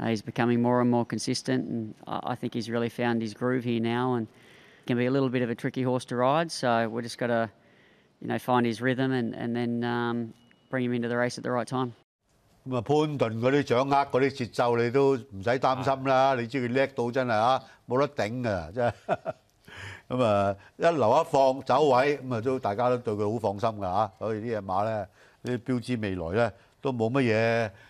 Uh, he's becoming more and more consistent, and I, I, think he's really found his groove here now, and can be a little bit of a tricky horse to ride. So we're just got to, you know, find his rhythm and and then um, bring him into the race at the right time.